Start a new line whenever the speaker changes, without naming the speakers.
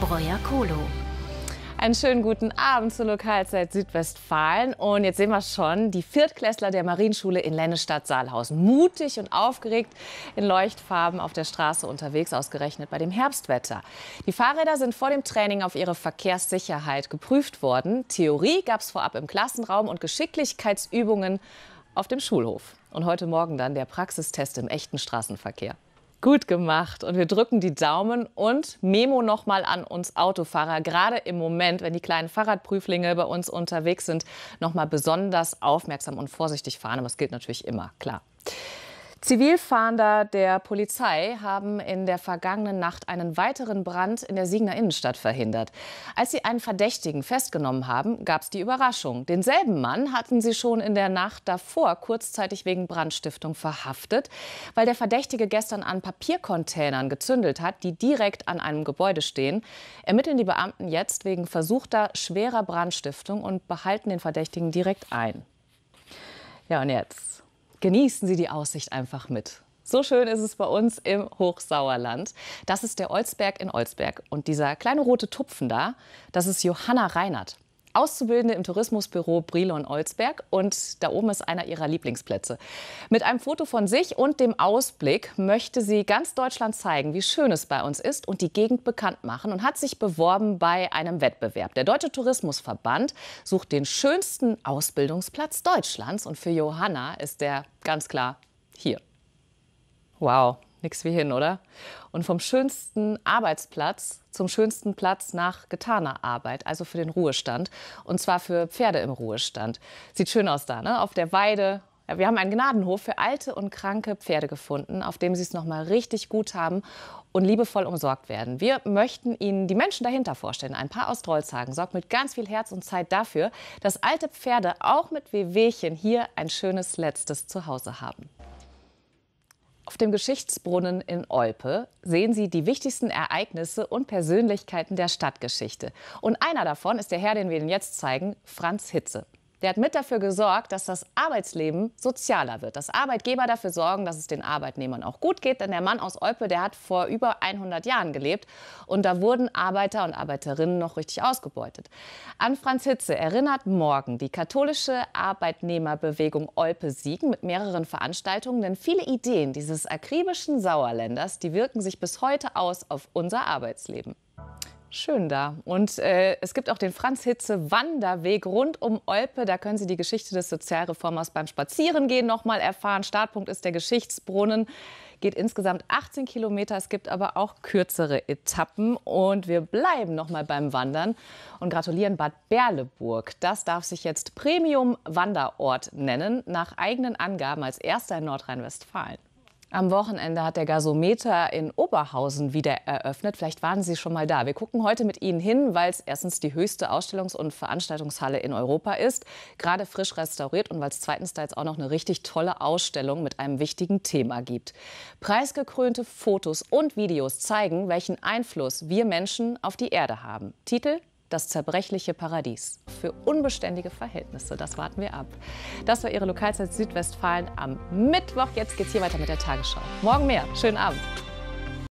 Breuer Kolo. Einen schönen guten Abend zur Lokalzeit Südwestfalen. Und jetzt sehen wir schon die Viertklässler der Marienschule in Lennestadt-Saalhausen. Mutig und aufgeregt in Leuchtfarben auf der Straße unterwegs, ausgerechnet bei dem Herbstwetter. Die Fahrräder sind vor dem Training auf ihre Verkehrssicherheit geprüft worden. Theorie gab es vorab im Klassenraum und Geschicklichkeitsübungen auf dem Schulhof. Und heute Morgen dann der Praxistest im echten Straßenverkehr. Gut gemacht. Und wir drücken die Daumen und Memo nochmal an uns Autofahrer. Gerade im Moment, wenn die kleinen Fahrradprüflinge bei uns unterwegs sind, nochmal besonders aufmerksam und vorsichtig fahren. Aber das gilt natürlich immer, klar. Zivilfahnder der Polizei haben in der vergangenen Nacht einen weiteren Brand in der Siegner Innenstadt verhindert. Als sie einen Verdächtigen festgenommen haben, gab es die Überraschung. Denselben Mann hatten sie schon in der Nacht davor kurzzeitig wegen Brandstiftung verhaftet, weil der Verdächtige gestern an Papiercontainern gezündelt hat, die direkt an einem Gebäude stehen. Ermitteln die Beamten jetzt wegen versuchter schwerer Brandstiftung und behalten den Verdächtigen direkt ein. Ja, und jetzt genießen Sie die Aussicht einfach mit. So schön ist es bei uns im Hochsauerland. Das ist der Olsberg in Olsberg. Und dieser kleine rote Tupfen da, das ist Johanna Reinert. Auszubildende im Tourismusbüro Brilon-Olsberg und da oben ist einer ihrer Lieblingsplätze. Mit einem Foto von sich und dem Ausblick möchte sie ganz Deutschland zeigen, wie schön es bei uns ist und die Gegend bekannt machen und hat sich beworben bei einem Wettbewerb. Der Deutsche Tourismusverband sucht den schönsten Ausbildungsplatz Deutschlands und für Johanna ist der ganz klar hier. Wow, nichts wie hin, oder? Und vom schönsten Arbeitsplatz zum schönsten Platz nach getaner Arbeit, also für den Ruhestand. Und zwar für Pferde im Ruhestand. Sieht schön aus da, ne? Auf der Weide. Wir haben einen Gnadenhof für alte und kranke Pferde gefunden, auf dem sie es nochmal richtig gut haben und liebevoll umsorgt werden. Wir möchten Ihnen die Menschen dahinter vorstellen. Ein Paar aus Drolshagen sorgt mit ganz viel Herz und Zeit dafür, dass alte Pferde auch mit Wehwehchen hier ein schönes letztes Zuhause haben. Auf dem Geschichtsbrunnen in Olpe sehen Sie die wichtigsten Ereignisse und Persönlichkeiten der Stadtgeschichte. Und einer davon ist der Herr, den wir Ihnen jetzt zeigen, Franz Hitze der hat mit dafür gesorgt, dass das Arbeitsleben sozialer wird. Dass Arbeitgeber dafür sorgen, dass es den Arbeitnehmern auch gut geht. Denn der Mann aus Olpe, der hat vor über 100 Jahren gelebt. Und da wurden Arbeiter und Arbeiterinnen noch richtig ausgebeutet. An Franz Hitze erinnert morgen die katholische Arbeitnehmerbewegung Olpe-Siegen mit mehreren Veranstaltungen. Denn viele Ideen dieses akribischen Sauerländers, die wirken sich bis heute aus auf unser Arbeitsleben schön da. Und äh, es gibt auch den Franz-Hitze-Wanderweg rund um Olpe. Da können Sie die Geschichte des Sozialreformers beim Spazierengehen noch mal erfahren. Startpunkt ist der Geschichtsbrunnen. Geht insgesamt 18 Kilometer. Es gibt aber auch kürzere Etappen. Und wir bleiben noch mal beim Wandern und gratulieren Bad Berleburg. Das darf sich jetzt Premium-Wanderort nennen, nach eigenen Angaben als erster in Nordrhein-Westfalen. Am Wochenende hat der Gasometer in Oberhausen wieder eröffnet. Vielleicht waren Sie schon mal da. Wir gucken heute mit Ihnen hin, weil es erstens die höchste Ausstellungs- und Veranstaltungshalle in Europa ist, gerade frisch restauriert und weil es zweitens da jetzt auch noch eine richtig tolle Ausstellung mit einem wichtigen Thema gibt. Preisgekrönte Fotos und Videos zeigen, welchen Einfluss wir Menschen auf die Erde haben. Titel das zerbrechliche Paradies für unbeständige Verhältnisse. Das warten wir ab. Das war Ihre Lokalzeit Südwestfalen am Mittwoch. Jetzt geht's hier weiter mit der Tagesschau. Morgen mehr. Schönen Abend.